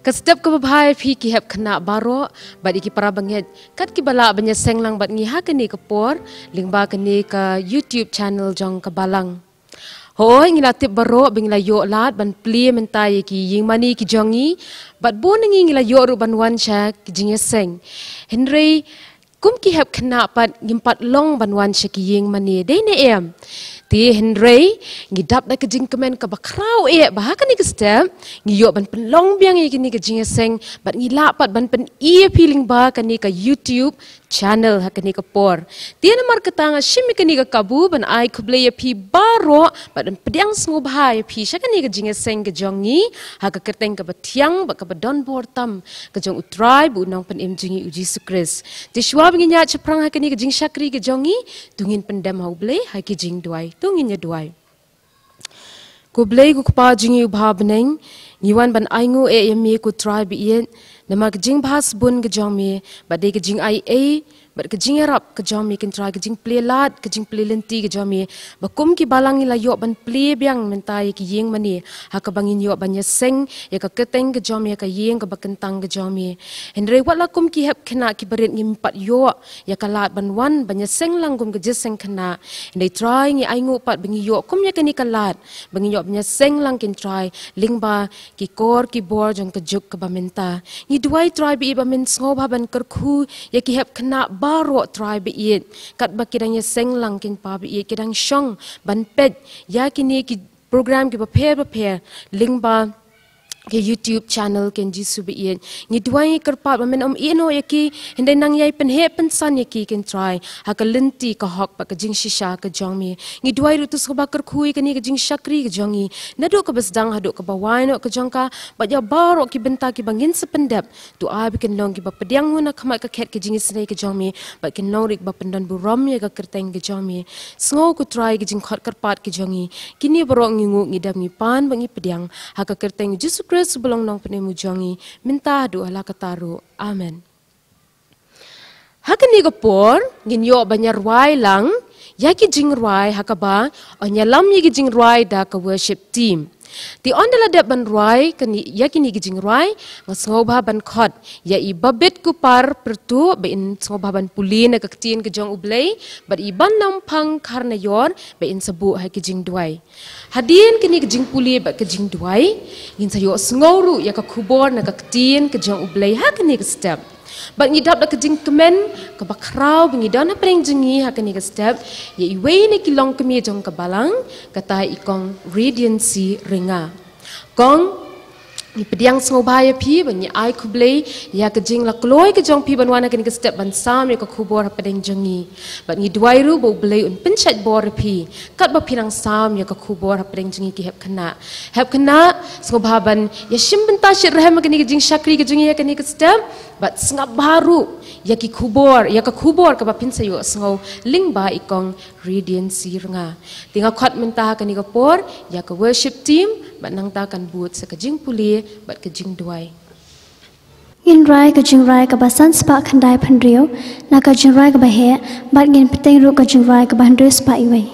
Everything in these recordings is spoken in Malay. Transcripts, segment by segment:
Kesedap ke bebai fi ki hep kena baro bad iki para banget kat ki bala banya senglang bad ngi hakeni ke por lingba keni ke YouTube channel jong ke balang. Hoi ngi la tip baro bing la yo lat ban pli mentai ki ying mani ki jongi bad bo ngi ngi la yo ru ban wan cha ki jingeseng. Henry kum ki hep khna pat gimpat long ban wan shaki ying mani de ne em ti henrei gi dap da kjing kemen ka bakrau e ba ha kanik step gi yo ban pen long biang gi e ni ka jing e seng bat gi la pat ban pen e feeling ba ka ni ka youtube channel ha ka ni ka por ti na mar ka tanga shim e ka ni ka kabu ban ai khub le ye phi ba ro bat ban pdiang smu ba ye phi sha ka ni ka jing seng ka jong ni ha ka kerteng ka batyang ba ka ba don bor tam ka jong utrai bu nong pen em jing u jesus christ ti shwa nginya ceprang hakini ke jing syakri ke jongi tungin pendam hau ble haki jing duai tunginnya duai ku ble ku kpa jing yu bha bneng niwan ban aingu e yemi ku tribe yen namak jing bhas bun ke jong mi ba de ke jing ai e but kejing erap kejau mi kentra kejing play lat kejing play lenti kejau bakum ki balangi la yok ban play biang mentai ki ying mani ha ka bangin yok ban yeseng ya ka keteng kejau mi ka ya ying ka bakentang kejau mi wat la kum ki hep kena ki berit ngi empat yok ya ka lat ban wan ban yeseng langgum ke jeseng kena hendre try ngi aingu pat bangi yok kum ya kani ka lat bangi yok ban yeseng lang kin try lingba ki kor ki bor jong ke juk ka bamenta ngi duai try bi ba men sngo ba ban kerku ya ki hep kena ba ารัวตรายบีเอ็ดกัดบักกิดังยาเซ็งหลังกินปาบีเอ็ดกิดังช่องบันเป็ดยากินีกิโปรแกรมกิบเพียบเพียลิงบา ke YouTube channel ken Jesus subi ye ni dwai kar pa men om e no oh, yaki hendai nang yai pen he pen san yaki ken try ha ka lenti ka hok pa ka jing shisha ka jong mi ni dwai ru tus ba khui ka ni ka jing shakri ka jong i na do ka bas dang ha do ka ba wai no ka jong ka ba ja ya ba ro ki benta ki bangin se pendap tu a bi ken long ki ba pediang na khma ka khet ka jing is nei jong mi ba ken no rik pendan bu rom ye ya ka kerteng ka jong mi so ku try ki jing khot kar pat ki jong i kini ba ro ngidam ngu ngi ni pan ba pediang ha ka kerteng Jesus kri Terus sebelum nong penemu jongi, minta doa lah ketaru. Amin. Hak ni kepor, gin yo banyak ruai lang, yaki ki jing ruai hakaba, onyalam ya ki jing ruai da ke worship team. Di on dela dek ban ruai, kini yakini kini gijing ruai, ngas ngobah ban kot, ya i babet kupar pertu, bein ngobah ban pulin agak tin gejong ublei, bat i ban nampang karna yor, bein sebu hai gijing duai. Hadien kini gijing puli bat gijing duai, yin sayo sengoru ya kakubor agak tin gejong ublei, ha kini gestep. step. But ni dap dak jing kemen ke bakrau bingi dana pering jengi akan ni step ya iwe ni ki long kemi jong ke balang kata ikong radiansi ringa. Kong ni pediang sengau bahaya pi ban ai kuble ya kejeng jing la kloi ke jong pi ban wana kini ke step ban sam ni ke kubor pedeng jengi ban ni duairu bo ble un pencet bor pi kat ba pinang sam ya ke kubor pedeng jengi kihap kena kihap kena sengau bahaban ya sim benta syed rahim kini ke syakri kejengi akan ya kini step bat sengap baru ya ki kubur ya ke kubur ke bapin sayu sengau ling ba ikong radiant sirnga tinga khat menta ka ni kapor ya ke worship team bat nang ta kan buat se kejing puli bat kejing duai in rai ke jing rai ke basan spa kandai pandrio na ka jing rai ke bahe bat gen peteng ru ke jing rai ke bandrio spa iway.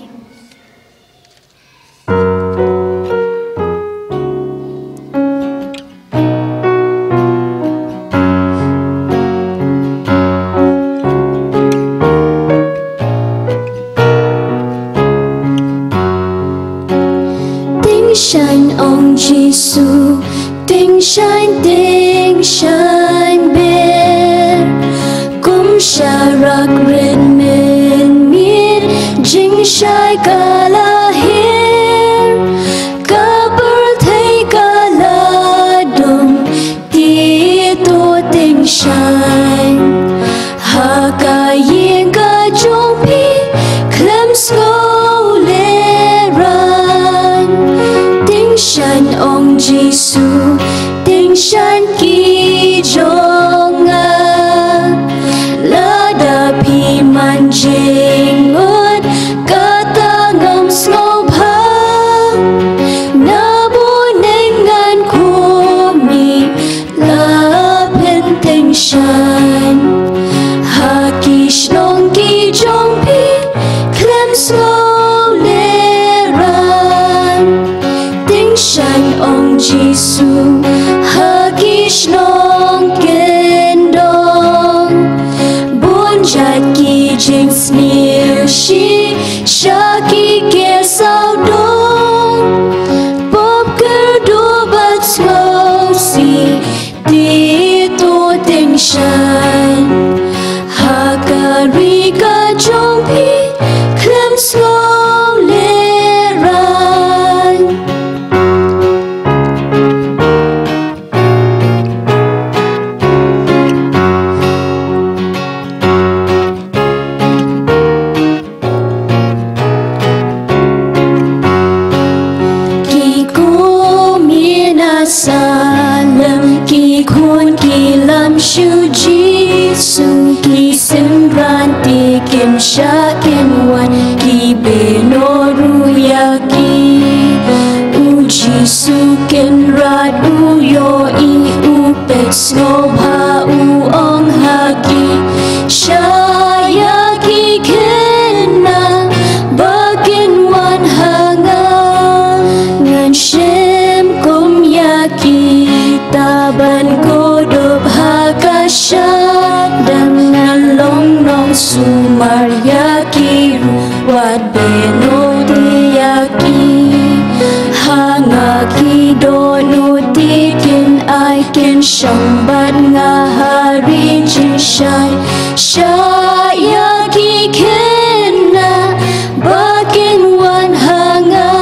sambat ngahari jishai Shaya kikena bakin wan hanga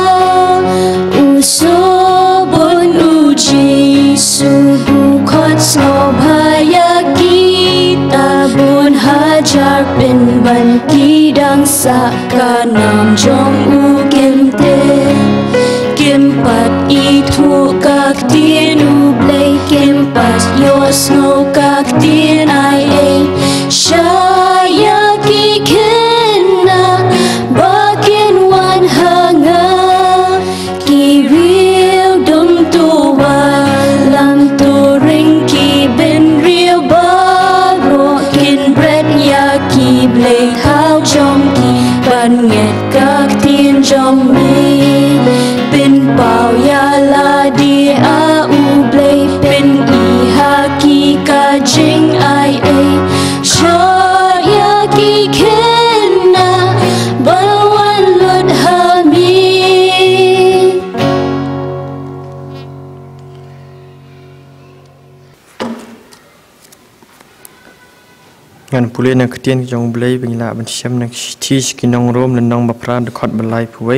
Usobon uji suhu kot snobhaya kita Bun hajar bin ban kidang sakanam jo. ងពូលេនៅខ្ទានក្នុងប្លេវិញឡាបញ្ឈឹមនឹងទីស្គីនងរមលនងបប្រានរខត់បលៃភវៃ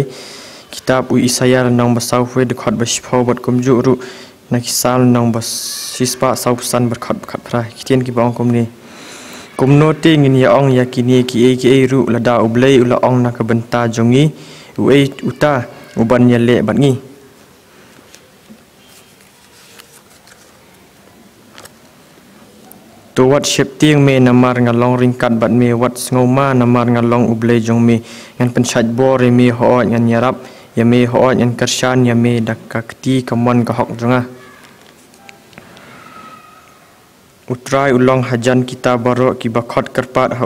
គីតាបអ៊ូអ៊ីសាយ៉ាលនងបសោវេរខត់បិឈផវតគុំយុរុណាគីសាលនងបស៊ីស្បាសោសាន់បខត់បខត់ប្រៃខ្ទានគីបងគុំនេះគុំណូទីងនីអងយ៉ាគីនីគីអេគីអេរុលដាអ៊ូប្លេអ៊ូឡអងណាកបន្តាជងីអ៊ូអេអ៊ូតាអ៊ូបានយ៉ាលេបាត់ងី to what ship ting me namar ngalong ringkat bat me what sngo namar ngalong long jong me ngan pensat bor e me hoat ngan nyarap ya me hoat ngan kersan ya me dakakti ti kamon ka hok jonga utrai ulong hajan kita barok ki bakhot karpat ha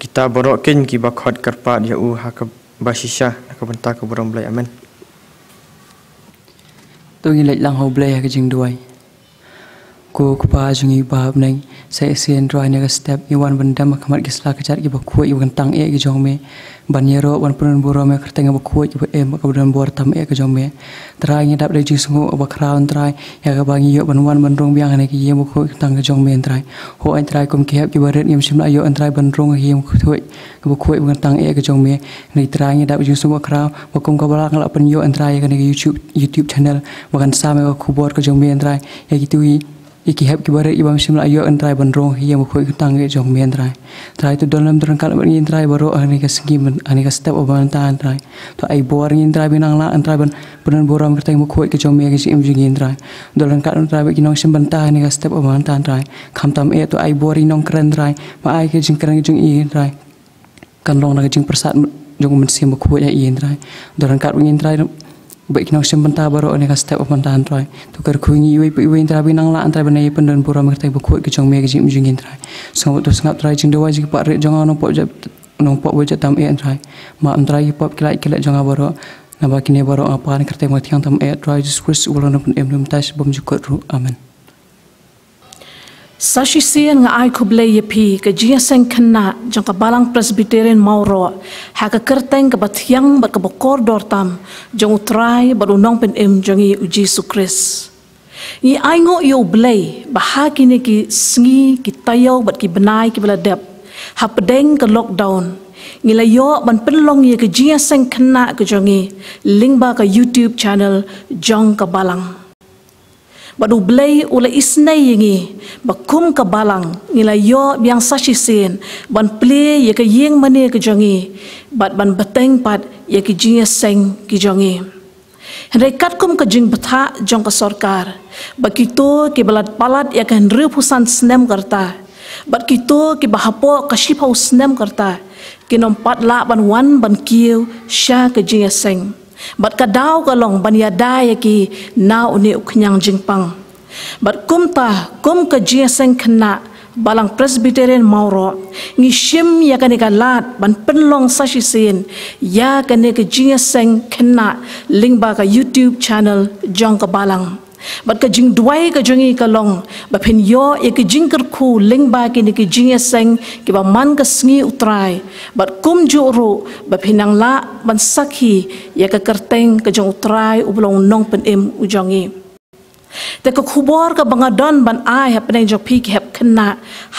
kita barok kin ki bakhot karpat ya u ha ka basisha ka benta ka burung blai amen tu ngi lang ho blai ke jing duai ku kupa jungi bab nai sai sian roi ne step i wan bendam khamat ke sala kejar ki baku i gentang e ki jong me ban yero wan pun buro me kerta ngab ku i e ma ka bendam buar tam e ki jong me tra ngi dab reji sungu ba kraun tra ya ga bangi yo ban wan ban rong biang ne ki ye mu ku tang jong me tra ho ai tra kum ke hab ki barat ngi simla yo antra ban rong ki mu ku thoi ka ku i gentang e ki jong me ni tra ngi dab reji sungu kra ba kum ka bala ngala pen yo antra ye ka ne youtube youtube channel ba kan sa me ku buar ki jong me antra ya ki tu อีกเหตุการณ์ที่บางสิ่งหลายอย่างทรายบันรงที่ยังไม่ค่อยตั้งใจจงมีทรายทรายที่ดำเนินธุรกิจมันยินทรายบริโภคอันนี้ก็สกิมอันนี้ก็สเต็ปอบันตานทรายตัวไอ้บัวยินทรายเป็นนางละทรายบันบันบัวรำกระทำมุขวิจงมีกิจกรรมจึงยินทรายดำเนินการทรายเป็นน้องสิ่งบันตานอันนี้ก็สเต็ปอบันตานทรายคำตามเอตัวไอ้บัวยินน้องเครนทรายมาไอ้กิจกรรมจึงยินทรายกันลองนักจึงประสานจงมันเสียมุขวิจยินทรายดำเนินการยินทราย baik nak sih mentah baru ane kah step mentah antrai tukar kuingi iway iway antrai nang lah antara benda iepen dan pura mengerti bukuat kecong mek jim jing antrai Sangat tu sangat antrai jing dewa jik pak rek jangan nampak jep nampak wajah tam e antrai ma antrai iepap kilat kilat jangan baru nampak kini baru apa ane kerti yang tam e antrai jesus ulan pun emnum tas bom jukut ru Amin. Sashi sian nga ai kubla yepi ke jia sen kena jang balang presbiterian mauro ha ke kerteng ke batiang ba ke bokor dortam jang utrai ba unong pen em jang i uji su kris ni ai ngo yo blai ba ha ki sngi ki tayo ba ki benai ki bela dep ha pedeng ke lockdown ni la yo ban pen long ye ke jia sen kena ke jang i ling ba ke youtube channel jang ke balang Badu blei ule isnei yingi bakum ka balang ila yo biang sashi sin ban ple ye ka yeng mane ka jongi bat ban bateng pat ye ki jinga seng ki jongi Hendai kat kum ka jing batha jong ka sorkar ba kito ke balat palat ya kan ri pusan snem karta ba kito ke bahapo ka shipau snem karta ke nom pat la ban wan ban kiu sha ka jinga seng bat kadau ka long ban ya, ya ki na uni ukhyang jingpang bat kum kum ka ji seng balang presbyterian mauro ni shim ya kane ka lat ban pen long ya kane ka ji seng khna ka youtube channel jong ka balang but ka jing dwai ka jingi ka long ba phin yo e ka jing kar khu ling ba ki ni ki jing ya sang ki ba man ka sngi utrai but kum ju ro ba phin ang la ban sakhi ya ka kar ka jong utrai u blong nong pen em u jongi te ka khubor ka banga don ban ai ha pen jo pik hep khna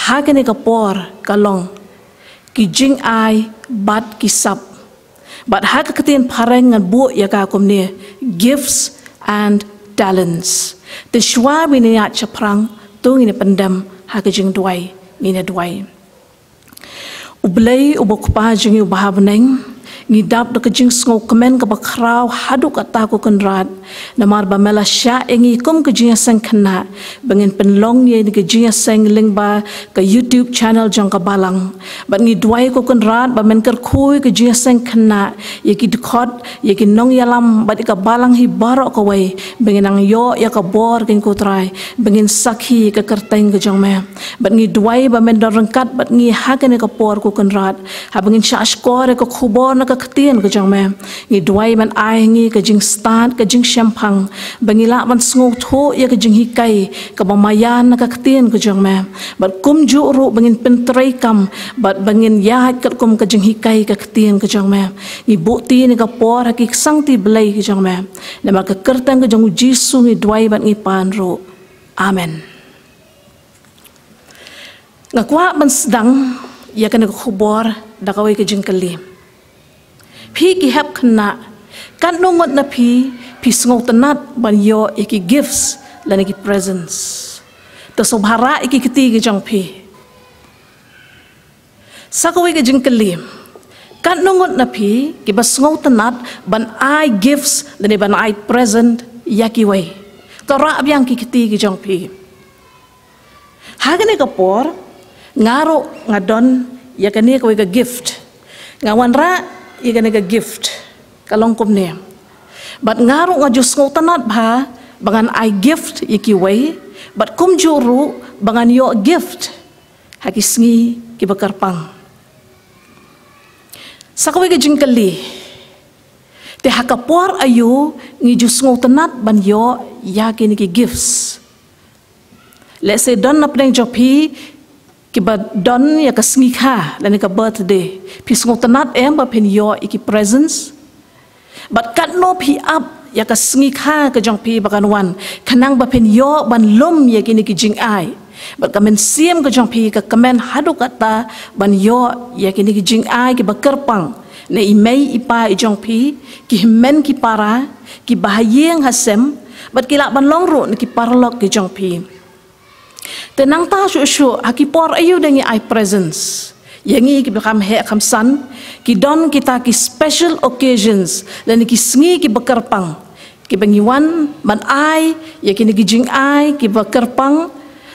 ha ka ni ka por ka long ki jing ai bat ki sap but ha ka ketin pareng ngan bu ya ka kum ni gifts and talents. The shwa minya chaprang tung ina pendam hakajing duai mina duai. Ublay ubokpa jingi ubahab neng ni dap de kejing sungau kemen ke bakrau haduk ke taku kenrat namar ba mela sya engi kum kejing seng kena bengin penlong ye ni kejing seng ling ba ke youtube channel jang ke balang ba ni duai ko kenrat ba men ker khui kejing seng kena ye ki dekot ye ki nong yalam ba di ke balang hi barok ke wei bengin ang yo ya ke bor geng ko trai bengin sakhi ke kerteng ke jang me ba ni duai ba men dorengkat ba ni hakene ke por ko kenrat ha bengin sya skor ke khubor ke tak tien ke jong me ngi dwai man ai ngi ke jing stan ke jing shampang bangila man sngo tho ye ke jing hikai ke ba mayan ka tien ke jong me bat kum ju ru bangin pentrai kam bat bangin ya ket kum ke jing hikai ke tien ke jong me ngi bu tien ke por ki sang ti blai ke jong me na ma ke kertang ke jong jisu ngi dwai man ngi pan ro amen ngakwa man sdang ya kana khubor da kawai kelim Piki help kana. Kan no ngot na pi, pi sngok tanat ban yo iki gifts lan iki presents. Ta sobhara iki kiti ki jang pi. Sakawi ki jing kelim. Kan no ngot na pi, ki bas sngok tanat ban I gifts lan ban I present yaki way. Ta raab yang ki kiti ki jang pi. Hagane kapor ngaro ngadon yakani kawi ka gift. Ngawan ra iga nega gift kalongkom ne but ngaru nga jo sultanat ba bangan i gift iki way but kum juru bangan yo gift haki sngi ki bakarpang sakwe ge jingkeli te hakapuar ayu ngi jo sultanat ban yo yakin ki gifts Let's say don't apply job here, ki ba don ya ka sngi kha la ya ni ka birthday pi sngo tanat em eh, ba pen yo i ki presence but kat no pi up ya ka sngi kha ka jong pi ba kan wan khanang ba pen yo ban lom ya ki ni ki jing ai ba ka men siem ka jong pi ka ka hadu ka ban yo ya ki ni ki jing ai ki ba ker ne i mei i pa i jong pi ki men ki para ki bahayeng hasem but kilak ban long ro ni ki parlok ki jong pi Tenang ta syuk syuk Haki por ayu dengi I presence Yang ini kita kam hek kam san Ki don kita ki special occasions Dan ki sengi ki bekerpang Ki bengiwan man ai Ya kini ki jing ai ki bekerpang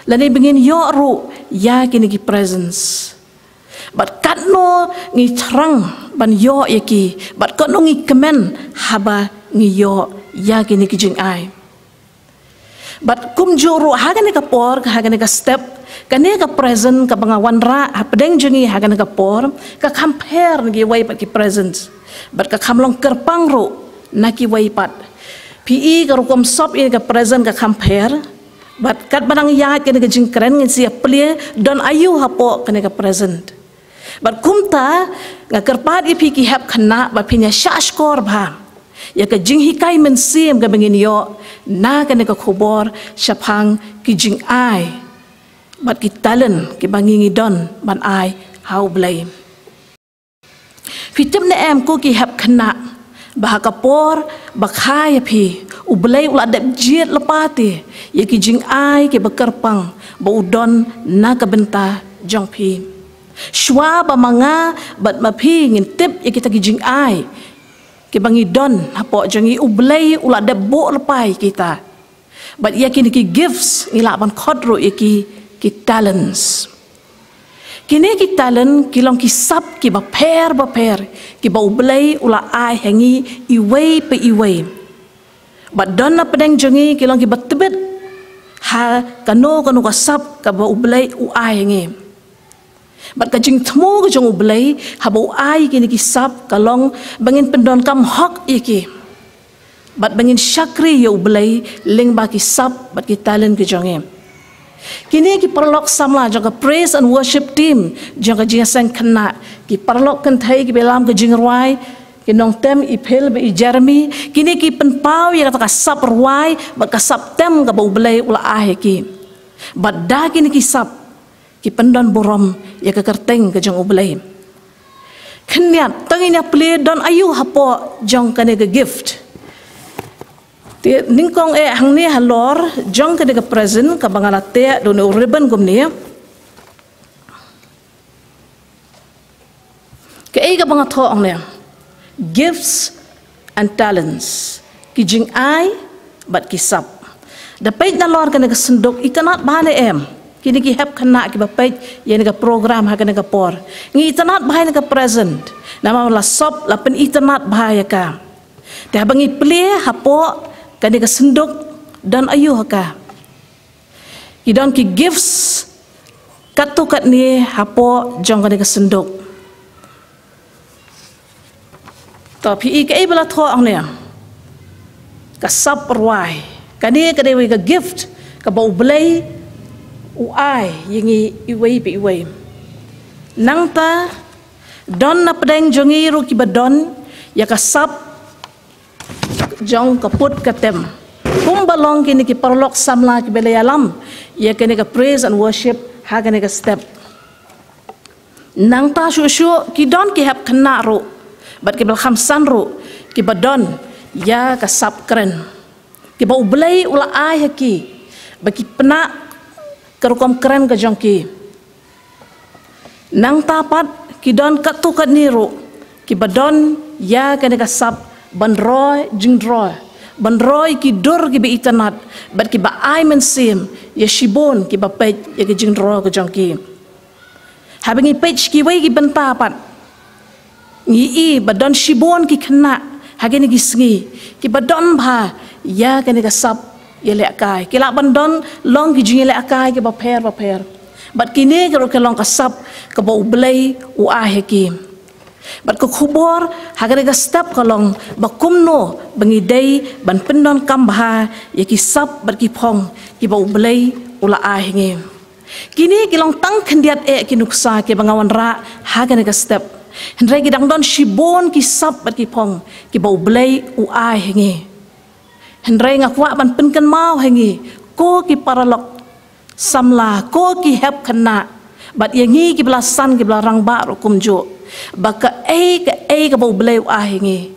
Lani bingin yo ru Ya kini ki presence Bat katno ngi cerang ban yo ya ki Bat katno ngi kemen haba ngi yo Ya kini ki jing jing ai But kum juru hagan ka por hagan ka step kania ka present ka pengawan ra apdeng jungi hagan ka por ka compare ngi wai pat ki present but ka kamlong kerpang ro naki wai pat pi i e ka rukom sop i ka present ka compare but kat barang yat kania ka jing ngi siap pelia don ayu hapo kania ka present but kumta ngi kerpat i pi ki hap kana ba pinya syashkor bha ya ka jing hi kai men sim ga bengin yo na ka ne ka khobor shapang ki jing ai bat ki talen ki bangingi don ban ai how blame fi tem ne em ko ki hab khna ba ka por ba khai ya phi u blai ula dab jiet lepati ya ki jing ai ki bekerpang ba udon na ka benta jong phi Shwa ba manga bat mapi ngin tip ya kita gijing ai kebangi don apo jengi ublei ula de bo lepai kita but yakin ki gifts ila ban kodro iki ki talents kini ki talent kilong ki sap ki ba pair ba pair ki ba ublei ula ai hengi iwei pe iwei but don na pedeng jengi kilong ki betebet ha kanu kanu ka sap ka ba ublei u ai hengi Bat kajing temu kajong ublay, habau ai kini kisap kalong bangin pendon kam hok iki. Bat bangin syakri ya ublay, ling baki sap bat kitalin kajongi. Kini ki perlok samla jaga praise and worship team, jaga jinga sang kena, ki perlok kentai ki belam kajing ruai, ki nong tem ipel be i kini ki penpau ya kataka sap ruai, bat kasap tem kabau ublay ula ahe ki. Bat dah kini kisap, ki borom ya ke kerteng ke jong ublai kenya tanginya ple don ayu hapo jong kane ke gift ti ningkong e hang ni halor jong kane ke present ka bangalate don urban gum ni ke ega banga tho ang ne gifts and talents ki jing ai but ki sap da pe kane ke sendok ikanat bale em kini ki hep kena ki bapai ye ni program ha kena por ni internet bahai ni present nama la sop la pen bahaya bahai ka te ha bangi ple ha po kena kan ke senduk dan ayuh ha ka ki don ki gifts katu kat ni hapo po jong kena kan ke senduk to pi ke e bela tho ang ne ka sop ruai kani kada we ka gift ka bau belai uai yingi iwei bi iwei. Nang ta don na pedeng jongi ruki badon ya kasap jong keput ketem. Kumbalong kini ki perlok samla ki bela alam ya kene ka praise and worship ha kene ka step. Nang ta shu shu ki don ki hap kena ru bat ki belham san ru ki badon ya kasap kren. Ki ba ublei ula ai haki bagi penak kerukom keren ke jongki. Nang tapat kidon ket tu ket niru, kibadon ya kena kasap benroy jing droy. Benroy kidur kibi itanat, bet kiba ay mensim, ya shibon kiba pej ya ke jing droy ke jongki. Habis ni pej kiwai kiben tapat, ngi i badon shibon kikena, hagi ni kisngi, kibadon bha ya kena kasap ye le akai ke la ban long ki jingle akai ke ba pher ba pher but ki ne ke ro ke long ka sap ke ba ublei u a he ki but ko khubor ha ga ga step ka long ba kum no bangi dei ban pendon kam ba ye ki sap ba ki phong ki ba ublei u la a he ngem kini ki long tang khandiat e ki nuksa ke bangawan ra ha ga ga step Hendrai ki dangdon shibon ki sap ba ki phong ki ba ublei u a he ngem hen rei nga kwa ban mau hengi ko ki paralok samla ko ki hep kana bat ye ki blasan ki blarang ba ro kum jo ba ka ei ka ei ka bo blew a hengi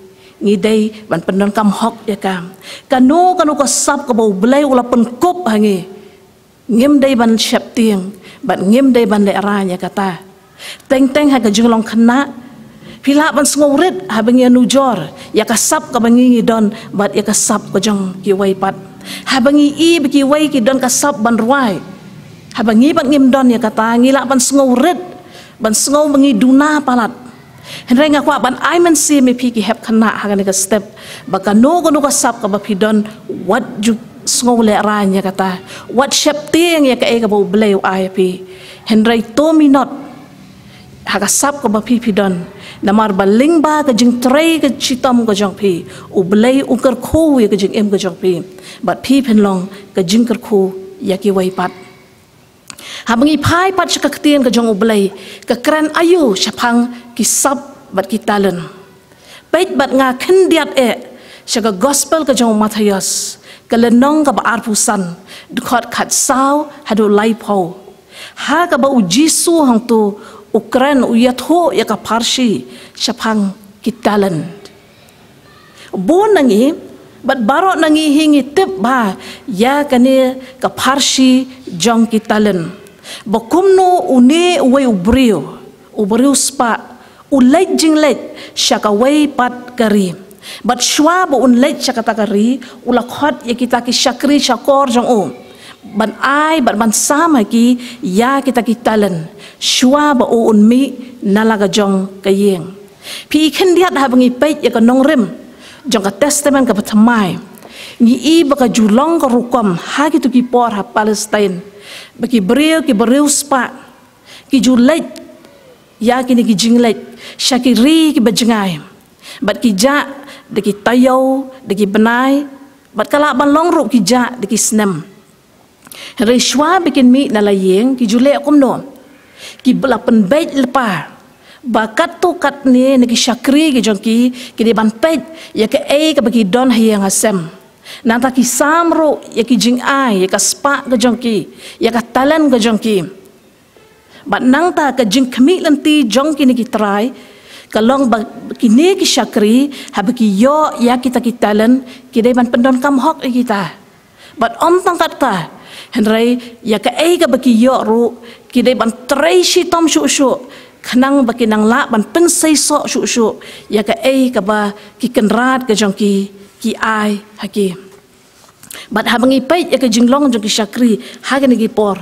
hok ya kam kanu kanu ka sap ka bo blew la pen kup hengi ngem dei ban shep tieng kata teng teng ha ka jung Pilap ang sungaw rin habang iya ha, nujor, iya kasap ka bangingi doon, ba't iya kasap ko jang kiway pat. Habang iib kiway ki doon kasap ban ruway, habang iba ngim doon iya kata. lak ban sungaw rin, ban sungaw mangi duna palat. Hindi ngaku, kwa ban ay man si may piki hep kana hagan iya step, baka no ko no kasap ka ba pi doon, wat ju sungaw le aranya kata, What shep ting iya ka ega bau belayo ay pi. Hindi hakasap ko ba pipi don na marba lingba ka jing tray ka chitam ka jong pi u blay u kar khu ya ka jing em ka jong pi but pi pen long ka jing kar khu ya ki wai pat ha bangi phai pat ka ktien ka jong u blay ka kran ayu shapang ki sap bat ki talen pait bat nga khin diat e shaka gospel ka jong mathayas ka le nong ka ba arpu san khat khat sao ha do lai pho ha ka ba u jisu hang tu Ukraine uyat ho ya ka parsi shapang kitalan. Bo nangi bat baro nangi hingi tip ba ya kani ka parsi jong kitalan. Bakumno une we ubrio ubrio spa u lej jing lej shaka we pat kari. Bat shwa bo un lej shaka takari ulakhat ya kita ki shakri shakor jong om. Um ban ai ban ban sama ki ya kita kitalan shua ba o un mi nalaga jong ka yeng pi khen dia da bangi pe ya ka nong rem jong ka testament ka pathmai ni i ba ka julong ka rukam ha ki tu ki por ha palestine ba ki breu ki breu spa ki julet ya ki ni ki jinglet shakiri ki ba jingai bat ki ja de ki tayau de ki benai bat kala ban long ruk ki ja de ki snem Rishwa bikin mi na laying ki jule akum no. Ki belapan baik lepar. Bakat tu kat ni negi syakri ki jongki ki diban pet ya ke ai ke bagi don hiang asem. Nanta ki samro ya ki jing ai ya ke spa ya ke jongki ya ke talan ke jongki. Bat nang ta ke jing kemi lenti jongki negi try kalong ba ki ne ki syakri habi ki yo ya kita ki talan ki diban pendon kam hok kita. Bat om tangkat ta henrei ya ka ai ka baki yo ru ki dei ban trei shi tom shu shu khnang baki nang la ban pen sai so shu shu ya ka ai ka ba ki ken rat ka jong ki ki ai ha ki bat ha bangi pai ya ka jing long jong ki shakri ha ga ni gi por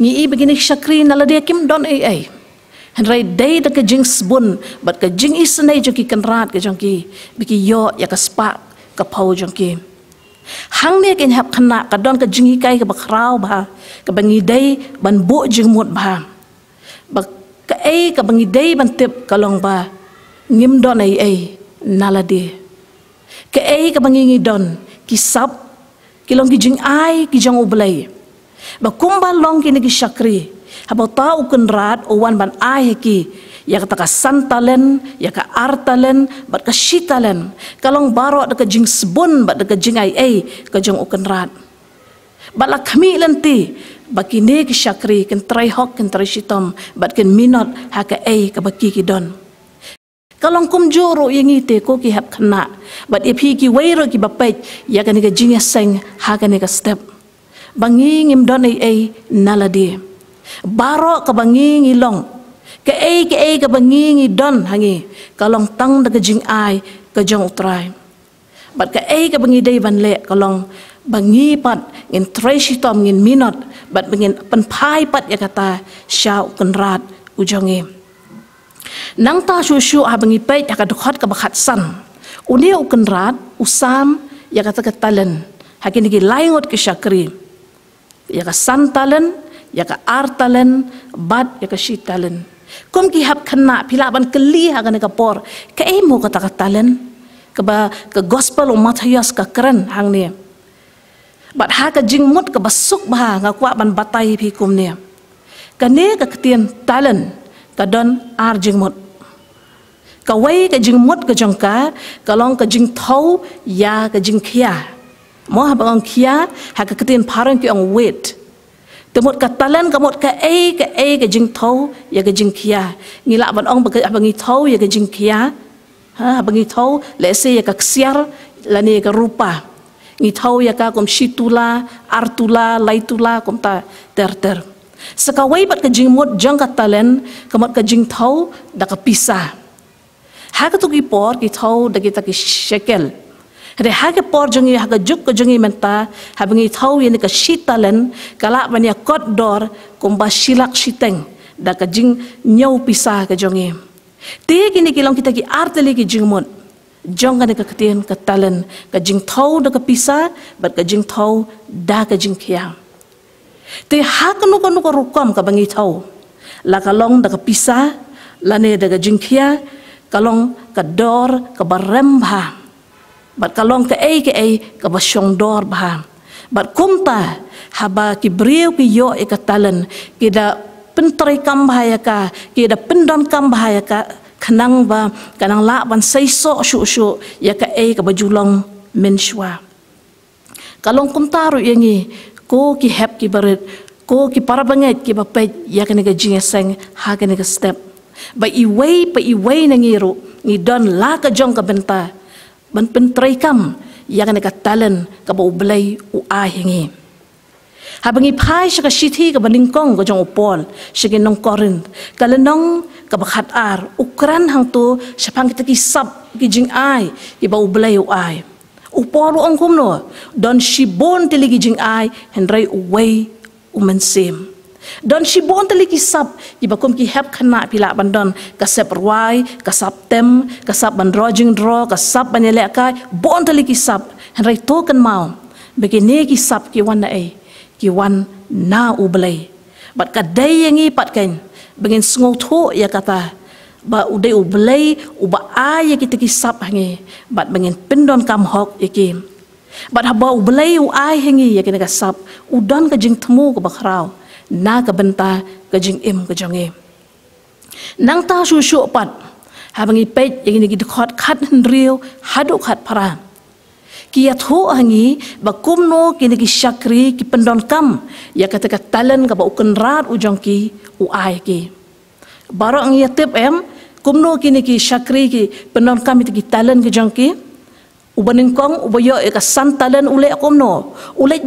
ni i begini shakri na la dia kim don ai ai henrei dei da ka jing sbun bat ka jing is nei jong ki ken rat ka jong ki biki yo ya ka spa ka pau jong ki Hang ni kena hab kena kadon ke jengi kai ke bakrau ba ke bengidai ban bu jengmut bah, ba ke ai ke bengidai ban tip kalong bah, ngim don ay ai nala de ke ai ke bengingi don ki sap ki long ai ki jeng ublai ba kumba long ki ni ki syakri ha ba tau kun rat o wan ban ai ki ya kata ka san ya ka artalen, bat ka shi talen kalong baro de ka jing sebon bat de ka jing ai ai ka jing uken rat bala kami lenti baki ne ki syakri ken try hok ken try shitom bat ken minot ha ka ai ka baki ki don kalong kum joro yang ite ko ki hap kena bat ipi ki wairo ki bapai ya ka ni ka jing ya seng ha ka ni ka step bangingim don ai ai naladi Barok ka bangingilong ilong ke ai ke ai ke bengi ngi don hangi kalong tang de jing ai ke jong trai bat ke ai ke bengi dei ban le kalong bengi pat ngin trai si tom ngin minot bat bengin pen pai pat ya kata syau ken rat ujongi nang ta su su ha bengi pai ya kata khat ke bakhat san uni u ken usam ya kata ke talen hakini ki laingot ke syakri ya ka san talen ya ka ar talen bat ya ka shi talen kom ki hab khanna philaban kli ha gane ka ka e mo kata talen ka ba ka gospel o mathayas ka karan hang ne bat ha ka jing mot ka basuk ba ha, nga kwa ban batay phi kum ne ka ne ka ktien talen ka don ar jing mot ka wai ka jing mot ka jongka ka long ka jing thau ya ka jing khia mo ha ba ong khia ha ka ktien pharang ki ong weight temut ka talan ka mot ka a ka a ka jing tho ya ka jing khia ni la ban ong ba ka bangi ya ka jing khia ha bangi tho le se ya ka xiar la ni ya ka rupa ni tho ya ka kom shitula artula laitula kom ta ter ter saka wai bat ka jing mot jang ka talan ka mot ka jing tho da ka pisa ha ka tu ki por ki tho da ki ta ki shekel Hari hari por jengi hari juk ke jengi menta habengi tahu ini ke sitalen kala mania kot dor kumba silak siteng dah ke jing nyau pisah ke jengi. Te kini kilong kita ki arteli ki jingmon. Jong ke ke ketien ke talen ke jing tau da ke pisah bat ke jing tau da ke jing kia. Te hake nuka nuka rukam ke bengi tau. La kalong da ke pisah la ne da ke jing kia kalong ke dor ke berembah bat kalong ke ai ke ai ke basyong dor bah bat kumta haba ki brio ki yo e ka talen ki da pentri kam bahaya ka ki da pendon kam bahaya ka kenang ba kenang la ban sai so shu shu ya ka ai julong bajulong menshwa kalong kumta ru yangi ko ki hep ki beret ko ki para banget ki bape ya ka ne ga jingeseng ha ka ne ga step ba i wei pa i wei nangiro ni don la ka jong ka bentar ban pentray kam yang bau kabaublay u ahingi. habangi Habang ipay siya kasithi kabalingkong kajong upol, siya ginong korin, kalanong ar ukran hang tu kita to, siya ai gijing bau ibaublay u ay. Uporo ang kumno, don shibon tiligijing ay, henray uway umansim. don si bon tali ki sap i ba kum ki hep khana pila ban don ka sep rwai ka sap tem ka sap ban rojing dro ka sap ban le ka bon tali ki sap han rai to kan mau be ki ne ki sap ki wan ai ki wan na u blai bat ka dai yang i pat kain bengin sungau tho ya kata ba u dai u blai u ba ai ki te ki sap hangi bat bengin pindon kam hok ikim bat haba u blai u ai hangi ya kena ka sap u dan ka jing temu ka bakrau na ka ban ta ka jing im ka jong e nang ta shu shu pat ha bang i pe yin ni gi khat khat hin riu ha do khat phara ki ya tho angi ba kum no ki ni gi shakri ki pendon kam ya kata ka talen ka ba ukun rat u jong ki u ai ki baro ang ya tip em kum no ki ni gi shakri ki pendon kam ti gi ki jong ki Ubanin kong ubayo ika ya santalan ule akom no.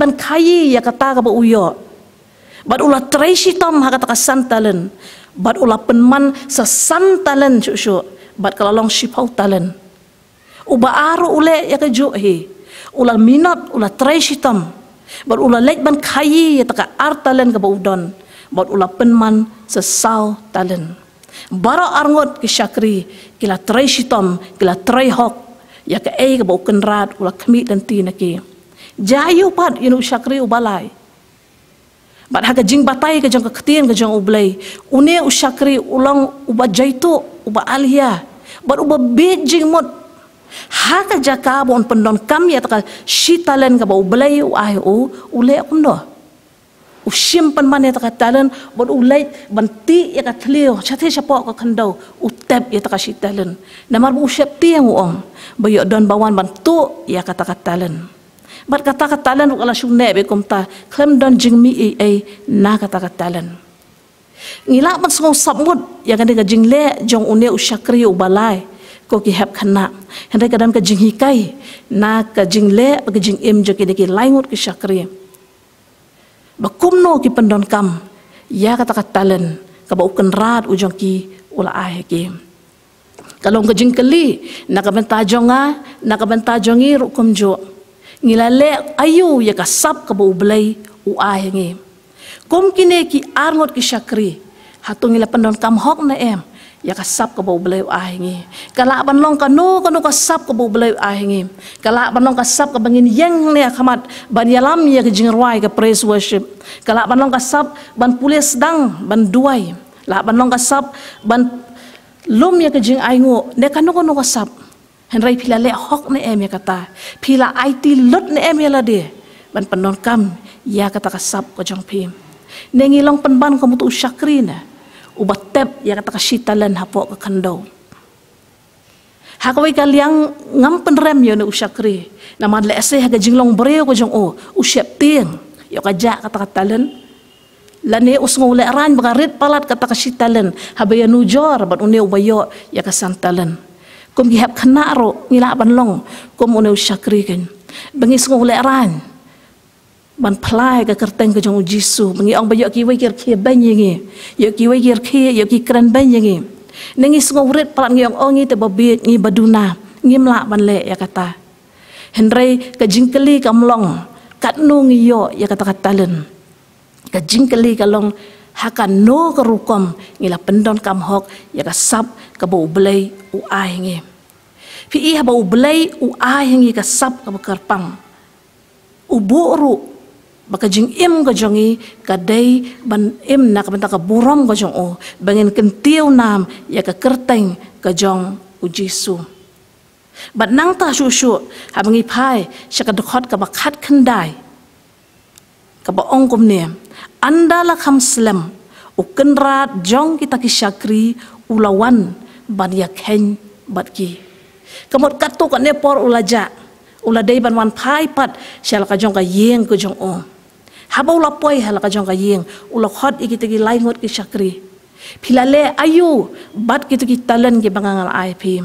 ban kayi yakata ka ba uyo bat ulah treasi tom ha kata santalen bat ulah penman sesan santalen syuk syuk bat kalalong sipau talen uba aru ule ya ke juk hi ulah minat ulah treasi tom bat ulah lek ban khayi ya taka artalen ke baudon bat ulah penman sa sau talen Bara arngot ke syakri kila trai sitom kila trai hok ya ke ai ke bau kenrat ulah kemit dan ti naki. Jayu pat inu ya syakri ubalai. Bat haga jing batai ke jang ketien ke jang ublay. Une usyakri ulang uba jaitu uba alia. Bat uba bejing mod. haga jaka bon pendon kami ya taka shitalen ke ba ublay u ahi u ule kundo. U simpan mana taka talen bon ulay benti ya ka tlio chate chapo ka kendo u tep ya taka talen. Namar bu shep tiang u om. Bayo don bawan bantu ya kata-kata talen bat kata kata talan ukala shung ne be kumta klem don jing mi e e na kata ka talan ngila mat sung sabmut ya kan ka jing le jong une u shakri u balai ko ki hep khanna hendai kadam ka jing hikai na ka jing le ba ka jing em jo ki deki laingut ki shakri ba kum no ki pendon kam ya kata kata talan ka ba u ken rat u jong ki ula ahe ki Kalau ka jing keli nak ka ben ta jong a na jo ngilale ayu ya ka sap ka bau belai u ayangi kom kine ki arngot ki syakri hatu ngila pandon kam hok na em ya ka sap ka bau belai u ayangi kala ban long ka no ka no ka sap ka bau belai u ayangi kala ban long ka sap ka bangin yang ne akhamat ya ban yalam ya ka jingruai ka praise worship kala ban long ka sap ban pule dang ban duai la ban long ka sap ban lum ya ka jing aingo ne ka no ka no ka sap ันไรพิลาเละฮอกในเอเมกตาพิลาไอตีลดในเอเมลาเดียมันปนนกรรมยากตะกสับก็จองพิมเนงิลองปนบันก็มุตุชักรีนะอุบัตเตบยากตะกชิตาเลนฮะปอกกันดอหากวิกาลียงงำปนเรมยอนอุชักรีนามันเลเซฮะกจิงลองเบรยก็จองโออุเชปเตียงยกะจักตะกตาเลนและเนอุสงูเลรันบกริดพลัดกตะกชิตาเลนฮะเบยนูจอร์บันอุเนอุบยอยากะสันตาเลน kum gihap kena ro ngila ban long kum une syakri ken bengi sungu le ran ban phlai ka kerteng ke jong jisu bengi ong bayo ki wekir ki ban yi ngi yo ki wekir ki yo ki kran ban yi ngi nengi sungu urit palam ngi ong ongi te babi ngi baduna ngi mla ban le ya kata henrei ka jingkeli ka mlong kat nu ngi yo ya kata kata len ka jingkeli ka long hakan no kerukom ngila pendon kam hok ya ka sab ka ba ublay u aingi fi iha ba ublay u aingi ka sab ka karpang u buru baka jing im ga jongi ka dai ban im na ka ka buram ga jong o bangin kentiu nam ya ka kerteng ka jong u jisu bat nang ta shu shu ha bangi phai sha ka dokhot ka ba khat khan dai ka ba ong kum ne anda la kham slam u kenrat jong kita ki syakri ulawan ban yak hen bat ki kamot katto ne por ulaja ula dei ban wan phai pat shal ka jong ka yeng ko jong o haba ula poi hal ka jong ka yeng ula khot igi te gi lai ngot ki shakri philale ayu bat ki te gi talan gi bangangal ai phi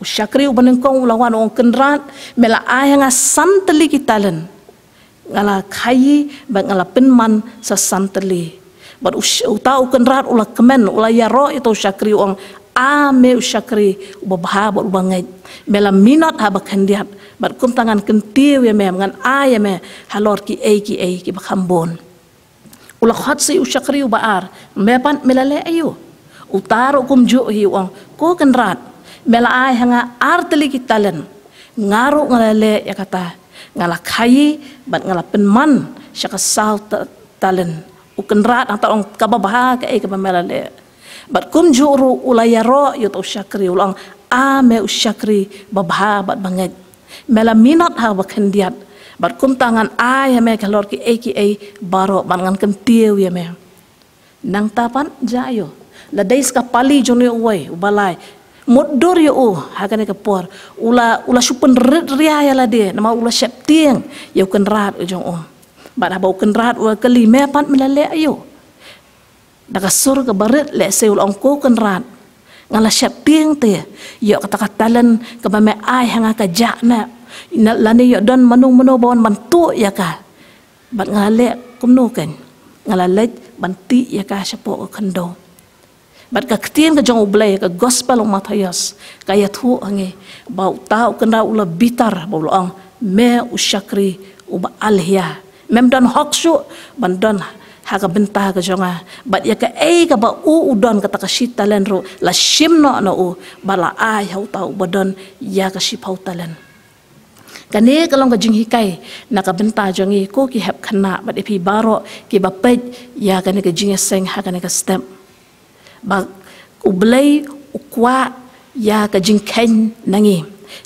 u shakri u banen ko ula wan on kenrat mela ai nga santali ki talan ngala khai ba ngala pinman sa santeli. Bat u tau kenrat ula kemen ula yaro itu syakri ong ame ushakri ubabha bor ubangai melam minot ha bakhandiat bat kum tangan kentiu ya mem ngan aya me halor ki ei ki ei ki bakhambon ula khat si usyakri ubar mepan melale ayu utaro kum jo hi wang ko kenrat mela ai hanga arteli ki talen ngaro ngalale ya kata ngala khayi bat ngala penman syakasal talen ukenrat atau kababha ke ei kabamela le bat kunjuru ulayaro yo tau syakri ulang ame usyakri babha bat banget mela minat ha bakendiat bat kun tangan ai ame ha kalor ki eki ai baro mangan kentiu ya me nang tapan jayo la dais ka pali jone uai ubalai modor yo u hagane ka ula ula supen ria ya la de nama ula septing yo kenrat ujong o bat ha bau kenrat ua kelime pat melale ayo daga surga barit le seul on ko kan rat ngala syap tiang te yo kata katalan ka ba mai ai hanga ka ja na lani yo don manung mano bon man tu ya ka bat ngala le kum no kan ngala le ban ti ya ka syapo kan do bat ka ktien ka jong blai ka gospel on mathayas ka ya thu anh ange bau tau kan ra ula bitar bau ang me usyakri uba alhia mem don hokshu ban don haga bentah ke jonga ah. bat ya ke ei eh, ke ba u udon kata ke sita len ro la shim no no u bala ya hau tau badon ya ke shi pau talen kane ke long ke jing hikai na ke bentah jongi ko ki hep khana bat epi baro ki ba pet ya kane ke jing seng haga ne ke stem ba u blai u kwa ya ke jing ken nangi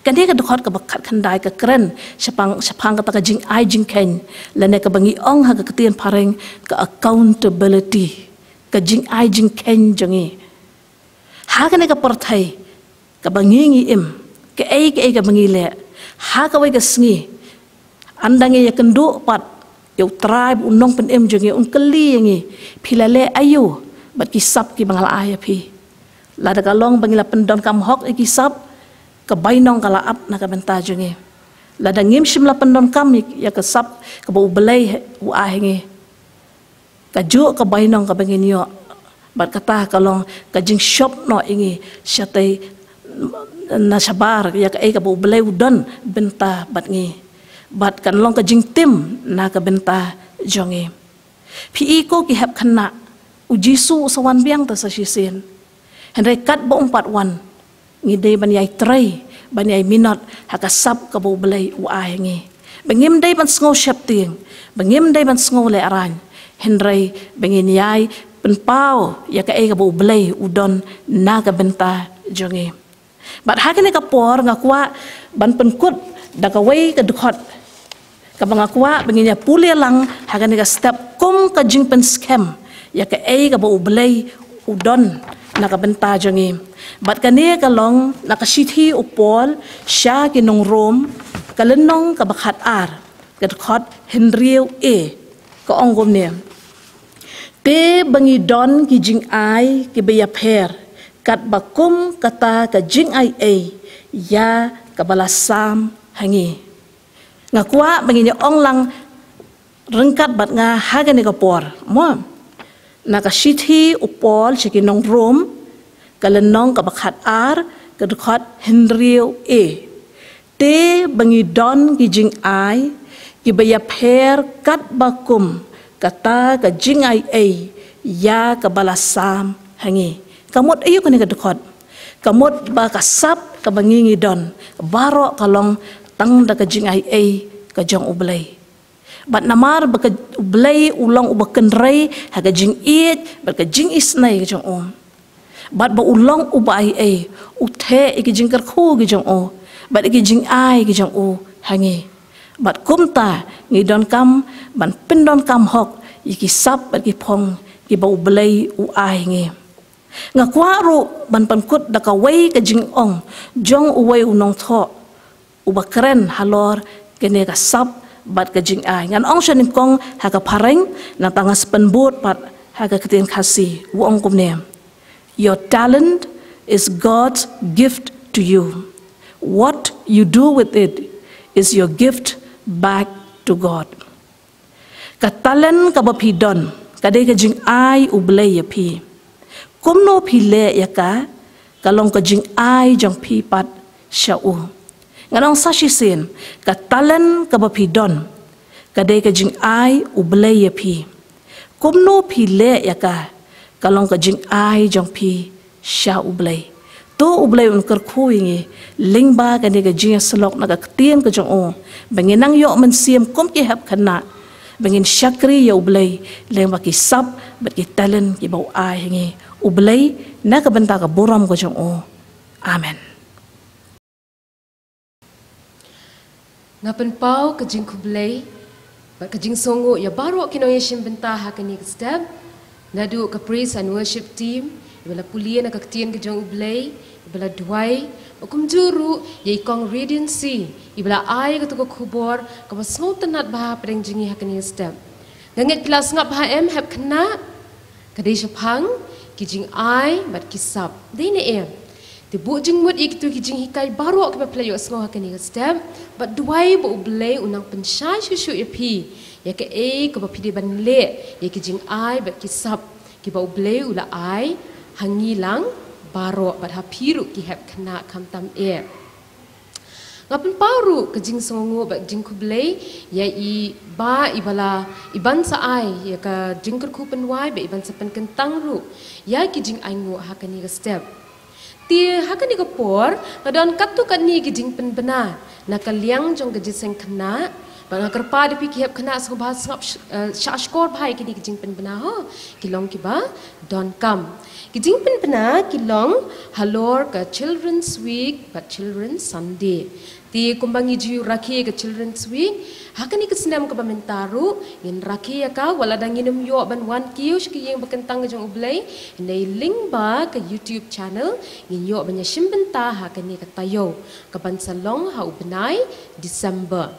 กันเด็กก็ดูดกับขัดขันได้กับเกรนชั่งชั่งก็ตะกจิงไอจิงเคนและเนี่ยก็บังอีองหากับเตียนพาร์เองก็ accountability กับจิงไอจิงเคนจังงี้หากันเนี่ยก็ปลอดภัยกับบังอีงี้อิมกับไอ้กับไอ้กับบังอีเล่หากับไว้กับสิ่งอันดังเงี้ยกันดูปัดยูทรายบุนน้องเป็นเอ็มจังงี้อุ้งกะลี่ยังงี้พี่เล่เล่อายุบัดกี่ซับกี่บังลาไอ้พี่ลาดกะล่องบังอีลาเป็นดอนคำฮอกไอ้กี่ซับ kabainong kalaap na kabentajo ni. Ladangim siya mula pandon kami, ya kasap, kabaubalay, uahingi. Kaju kabainong kabangin yo, bat kata kalong, kajing shop no ingi, siya tay nasabar, ya kaay kabaubalay udon, benta bat ngi. Bat kanlong kajing tim, na kabenta jongi. Piiko kihap kena, ujisu sawan biang tasasisin. Henrikat baumpat wan, ngidai ban yai trai ban yai minot haka sap ka bo belai u ai ngi bengim dai ban sngo shep tieng bengim dai ban sngo le arang henrei bengin yai ben pau ya ka e ka bo belai u don na ka benta jongi bat ha ka ne ka por nga kwa ban pen kut da ka wei ka dukhot ka banga kwa bengin ya pulia lang ha ka ne ka step kum ka jing pen scam ya ka e ka bo belai u don na ka benta jangi bat ka ne ka long na ka shithi upol sha ki nong rom ka len nong ka bakhat ar ka khot henriu e ka ong gom ne te bangi don ki jing ai ki be ya pher kat bakum kata ka jing ai e ya ka balasam hangi ngakwa bangi ne ong lang rengkat bat nga hagane ka por mo na ka shithi upol rom ka nong ka ar ka khat henriu e. te bangi don ki jing ai ki kat bakum kata ka jing ai ya ka balasam hangi kamot ayu kone ka khat kamot ba ka don baro ka tang da ka jing ai e ka bat namar baka ublay ulang uba kenrei haga jing it baka jing is nai ke jong om bat ba ulang uba ai ai uthe ik jing kar khu ke jong o bat ik jing ai ke jong o hangi bat kumta ngi don kam ban pin don kam hok iki sap bat ki phong ki ba ublay u ai ngi nga kwaru ban pan kut da ka wei ke jing ong jong u wei u nong tho uba kren halor kene ka sap bat ka jing ai ngan ong shanim kong ha ka phareng na tangas penbut bat ha ka ketin khasi wo ong kum nem your talent is god's gift to you what you do with it is your gift back to god ka talent ka ba phi don ka de ka ai u ble ya phi kum no phi le ya ka ka long ka ai jang phi pat sha u ngadong sashi sin ka talan ka ba phi don ka dei ka jing ai u blai ya phi kum no phi le ya ka ka long ka jing ai jong phi sha u blai to u blai un kar khu ying ling ba ka ne ka jing sa ya lok na ka tien ka jong o bang nang yo man siem kum ki hab khana bang in shakri ya u blai le ba ki sab ba ki talan ki ba u ai ngi u blai na ka banta ka boram ka jong o amen Ngapun pau kejing kublei, bat kejing songo ya baru kino yeshin bentah hak ni kestab, nadu ke praise and worship team, ibala ya pulian ke ketian kejong ublei, ibala ya duai, makum juru ya ikong radiansi, ibala ay ke tuku kubor, kama semua tenat bah pereng jingi hak ni kestab. Ngangit kelas ngap bah em hab kena, kadai shapang, kejing ai bat kisap, dini em. Di bujing mud ikitu kijing hikai baru akibat pelayuk sengoh akan ikat setem. Bat duai buk ublay unang pensyai syusyuk ya pi. Ya ke ee eh, kaba pide ban le. Ya kijing ai bat kisap. Kiba ublay ula ai lang baru bat hapiruk kihap kena kamtam E. Ngapun paru kejing songongu bak jing ku ya i ba ibala iban sa ai ya ka jing kerku ku penwai iban sa pen kentang ru ya ki jing ai ngu ha ka step ti hakani ko por ngadon katu kan ni gi jing penbena na kaliang jong gi jiseng kena bang akar pa di pik hep kena sang bahas ngap shashkor eh, bhai ki gi jing penbena ho ki long ki ba don kam gi jing penbena ki long halor ka children's week pa children's sunday Ti kumbangi ji raki ke children's wing, hakani ke senam ke pamentaru, yen raki ya ka wala dang inum yo ban wan kiu shiki yang bekentang jong ublei, nei link ba ke YouTube channel, yen yo banya simbenta hakani ke tayo, ke ban salong ha ubnai December.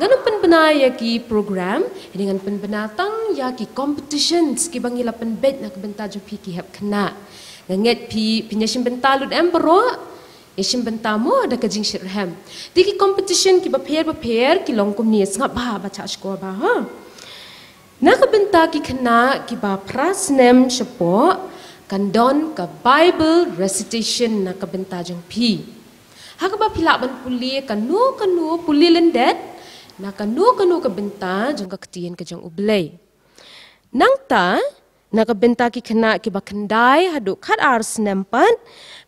Ngano um pen benai ya ki program, dengan pen benatang ya ki competitions ki bangi lapen bet nak bentajo piki hab kena. Ngat pi pinyasim bentalut embro, Asian bentamo ada kajing syirham. Tiki competition ki bapher bapher ki longkum ni es ngap bah baca sekolah bah. Ha? Nak benta ki kena ki bapras nem shapo kandon ke Bible recitation nak benta jeng pi. Hak bah pilak ban puli kanu kanu puli lendet nak kanu kanu ke benta jeng ketien ke ublay. Nangta. Na ka benta ki kena ki ba kendai hadu kat ar senempat,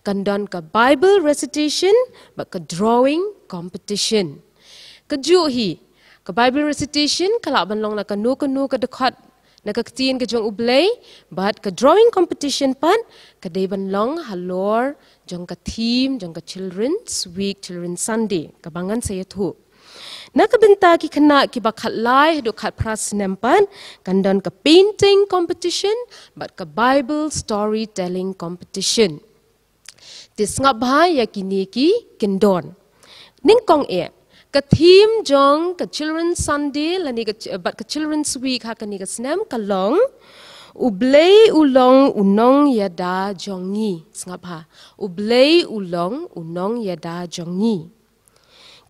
kandan ka Bible recitation, ba ka drawing competition. kejuhi, ke Bible recitation kalau benlong nak kenu kenu ke dekat nak ketin ke jong ublay, but ke drawing competition pan, ke day benlong halor jong ke team jong ke children's week children's Sunday kebangan saya tuh. Na ka benta ki kena ki bakat lai do kat pras nempan, kandan ke painting competition, but ke Bible storytelling competition. Di sengap bahaya kini ki kendon. Ning kong ea, ke theme jong ke Children Sunday, lani ke, but ke Children's Week, ha kini ke senam ke long, Ublei ulong unong yada jongi. Sengap ha. Ublei ulong unong yada jongi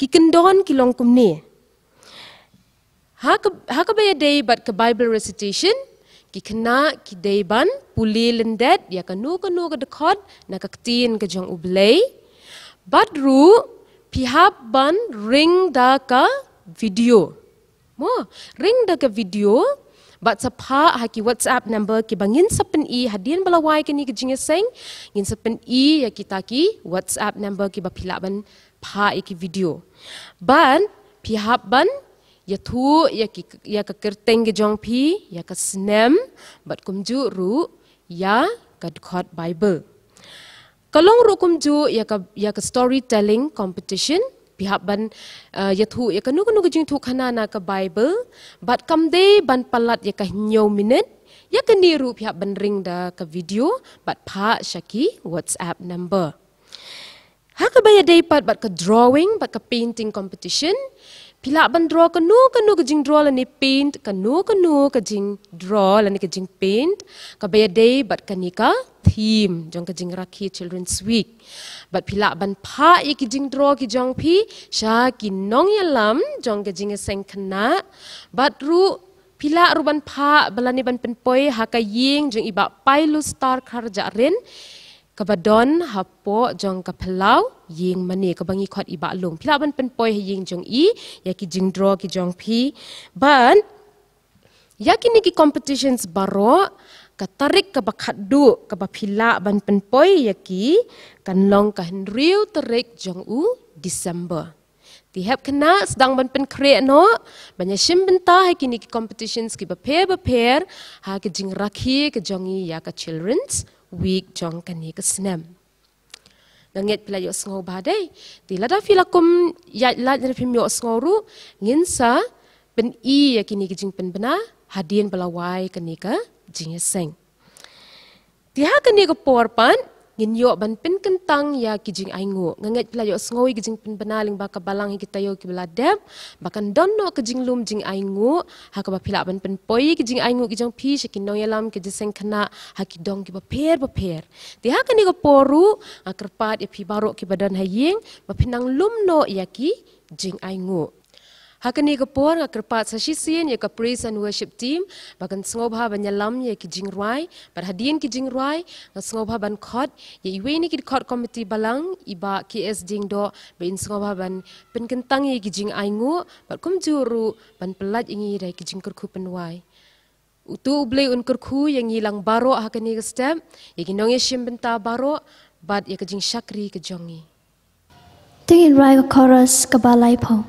kikendon kilong kumne. Ha Hak hak bayar day bat ke Bible recitation, kikena kideban puli lendet ya kanu kanu ke dekod nak ketin ke jong ublay. ru pihab ban ring da ka video. Mo ring da ka video bat ha ki WhatsApp number ki bangin sapen i hadian balawai kini ke jingeseng, seng ngin sapen i ya kita ki WhatsApp number ki bapilaban pa iki video ban pi hap ban ya thu ya ki ya ka kerteng jong pi ya ka snem bat kum ru ya ka khot bible kalong ru kum ya ka ya ka storytelling competition pi hap ban uh, ya thu ya ka nu nu ge jing thu khana na bible bat kamde de ban palat ya ka nyau minit ya ka ni ru pi hap ban ring da ka video bat pha shaki whatsapp number Hakabaya part, but ke drawing but ke painting competition. Pilak ban draw ka no ke no ka jing draw lani paint ka no ke no ka jing draw lani ke jing paint ka bay day but ka ni theme jong ke jing rakhi children's week but pilak ban pa e ki jing draw ki jong phi sha ki nong yalam jong ke jing seng kena. but ru pilak ru ruban pa balani ban pen poi ha ka ying jong iba pailu star kharja rin kabadon hapo jong ka ying mani ka bangi khot i lung phila ban pen poi ying jong i yaki jing dro ki jong phi ban ya ki competitions baro ka tarik ka ba ban pen poi ya ki kan long ka hen tarik jong u december ti hab kena sedang ban pen kre no banya sim benta yaki niki competitions ki ba pe ha ki jing rakhi ka jong i yaka childrens week jong kan ni ke senam. Nangit pila yuk sengau badai, di lada filakum yat lat nere pim yuk sengau ru, ngin sa pen i ya kini ke jing pen bena, hadian pelawai kani ke jing ya seng. Tiha kani ke porpan, ngin yo ban pin kentang ya kijing aingu ngengat pila yo sngoi kijing pin benaling baka balang kita yo kibla dem bakan donno kijing lum jing aingu hak ba pila ban pin poi kijing aingu kijang pi sekin no yalam ke jeseng kena hak dong kibo per ba per ti hak ni go poru akerpat ya pi baro kibadan hayeng ba pinang lum no ya ki jing aingu Hak ini kepuan ngak kerpat sasisin ya ke praise and worship team bahkan sengobha banyalam ya ki Jing jingruai perhadian ki Jing jingruai ngak sengobha ban khot ya iwe ni ki khot komiti balang iba ki es jing do bain sengobha ban pen ya ki jing aingu bat kum juru ban pelat ingi dari ki jing kerku penwai utu ubley un kerku yang hilang baro hak ke step ya ki nongi shim benta baro bad ya ki jing syakri ke jongi Tengin rai chorus kebalai pong.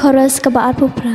ခေါ်ရက်စကဘာအဖူဖရာ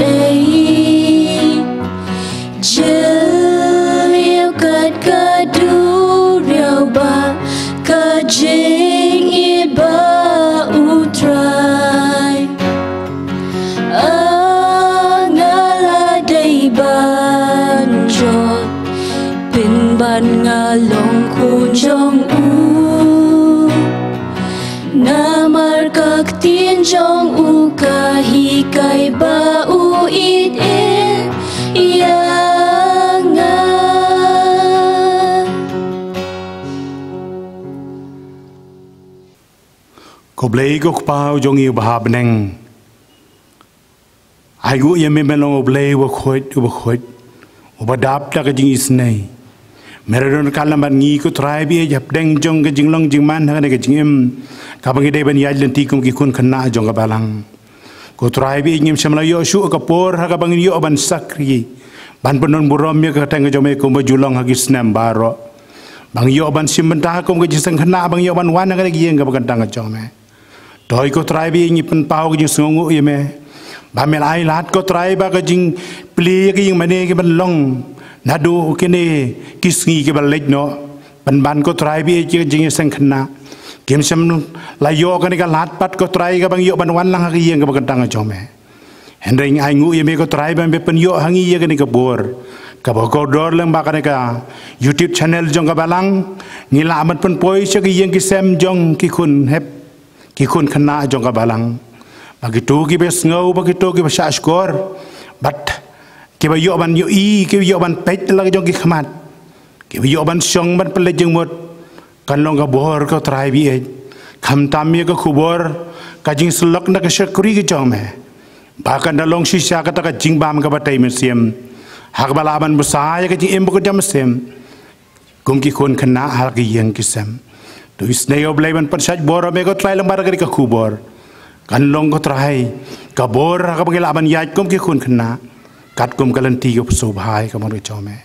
oblei gok pau jong i bahab neng ai gu ye me melong oblei wo khoit wo khoit wo dap ta ka jing is nei meron kalam ban ngi ko trai bi e jap deng jong ka jing long jing man ha ne ka jing em ka bang de ban yal len ti kum ki kun khna jong ka balang ko trai bi e ngim sham la yo shu ka por ha ka bang yo ban sakri ban penon burom ye ka tang jong me kum ba julong ha gis nam baro bang yo ban sim ban ta kum ka jing sang khna bang yo ban wan ka ne ki yeng ka bang tang ka jong me doi ko trai bi ni pen pau ji sungu ye me ba me lai lat ko trai ba ga jing pli ki ying mane ki ban long na du ki ne ki sngi ki ban lej no ban ban ko trai bi ji jing sang khna kim sam la yo ka ni ka lat pat ko trai ga bang yo ban wan lang ha ki ying ga ban tang chome hendring ai ngu ye me ko trai ba me pen yo hangi ye ga ni ka bor ka ba ko dor lang ba ka ni ka youtube channel jong ka balang ni la amat pen poi che ki ying ki sem jong ki kun hep kikun kena jangka balang. Bagi tu kita sengau, bagi tu kita syakor, but kita yoban yo i, kita yoban pet lagi jangka khemat. Kita yoban syong ban pelajeng mud, kalau kita bohor kita try bi eh. Kham tamia kita kubor, kajing selok nak syakuri kita jangka. Bahkan dalam si syakat kita jing bam kita batai mesiam. Hak balaban besar, kita jing embuk kita mesiam. Kumki kun kena hal kiyang kisem. Du snei og blei men på sæt bor og mega trail lembar gari ka kubor. Kan long go trai. Ka bor ka pengel aban yaj kum ke kun kna. Kat kum kalen ti go so bhai ka mon go me.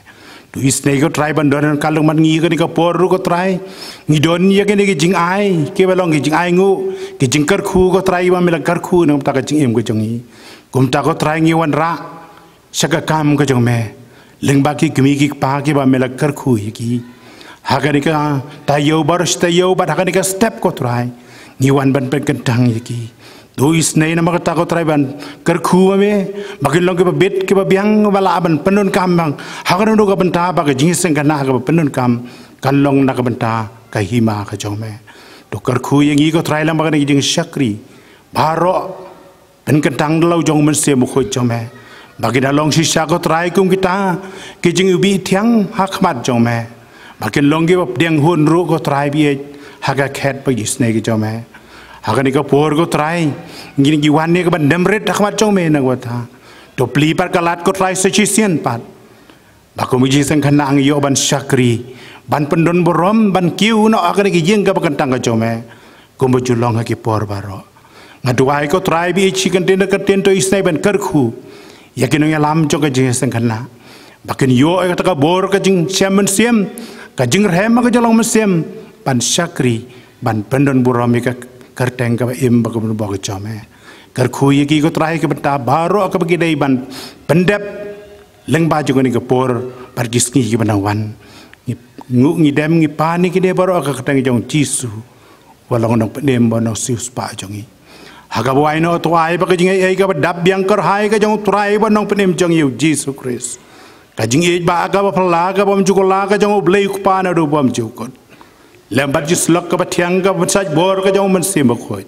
Du snei go trai ban donen kan long man ngi gani ka por ru go trai. Ngi don ni gani ge jing ai ke ba long ge jing ai ngu. Ke jing kar khu go trai ba mel kar khu nam ta ka jing em go jong ni. Kum ta go trai ngi wan ra. Saka kam go jong me. Lengba ki kumi ki pa ke ba mel kar khu ye ki. Hakanika tayo baros tayo bat hakanika step ko try. Niwan ban pen kentang yaki. Tuis nai nama kata ko try ban kerku ame. Bagi long kepa bed kepa biang wala aban penun kam bang. Hakan undu kapan ta bagi jenis engkau nak kepa penun kam. Kan long nak kapan ta kahima kajong me. Tu kerku yang iko try lang bagi jeng syakri. Baro pen kentang dalau jong mesti mukho jong me. Bagi dalong sisa ko try kum kita kijing ubi tiang hakmat jong me. Makin longgi bap deng hun ru ko try bi ej haga khat pa yisne ki jom hai. Haga ni ka poor ko try. Gini ki wan ni ka ban demrit akhmat chong me na gwa To pli par kalat ko try sa chisien pat. Bako mi jisang khanna ang yo ban shakri. Ban pendon borom ban kiu no haga ni ki jing ka pakan tangga jom hai. Kumbo julong haki poor baro. Nga duwai ko try bi ej chikan tinda katin to yisne ban kerku. Yakin nga ya lam chong ka jisang khanna. Bakin yo ay kataka bor ka jing siam ban siam. Bakin yo ay kataka bor ka jing siam ban siam kajeng rehema kajolong mesim pan syakri pan pendon burami ke kerteng ke im ke bunuh bawa kecome ker kuyi ki ko terakhir ke benda baru ke bagi day ban pendep leng baju ni ke por par kiski ki benda wan ngu ngi dem ngi panik ki baru ke kerteng jong cisu walong nok pendem bono sius pa jangi. Haga buai no tuai bagi jengai ai ka dab yang kerhai ke jong tuai bono pendem jong yu Jesus Christ kajing ye ba ga ba phala ga bom ju ko la ga jong ble yuk pa na ru bom ju ko lem ba ji slok ka ba thyang ga ba sa bor ga jong man si ma ko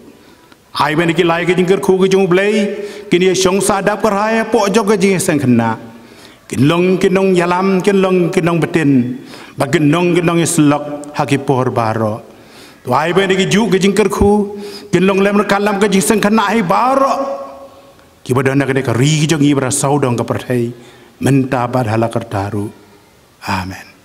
hai ben ki lai ga jing ker khu ga jong ble kin ye shong sa dap ka hai po jo ga jing sen khna kin long kin nong yalam kin long kin nong beten ba kin nong kin nong slok ha ki por ba ro to hai ben ki ju ga jing ker khu kin long lem ka lam ga jing sen khna hai ba ro ki ba dona ga ne ka ri ga jong ibra saudong ka par thai mentabat halakar taru. Amen.